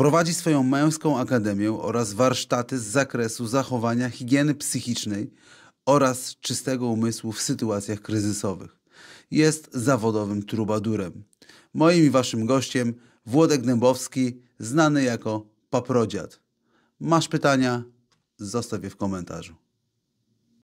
Prowadzi swoją męską akademię oraz warsztaty z zakresu zachowania higieny psychicznej oraz czystego umysłu w sytuacjach kryzysowych. Jest zawodowym trubadurem. Moim i waszym gościem Włodek Dębowski, znany jako Paprodziad. Masz pytania? Zostaw je w komentarzu.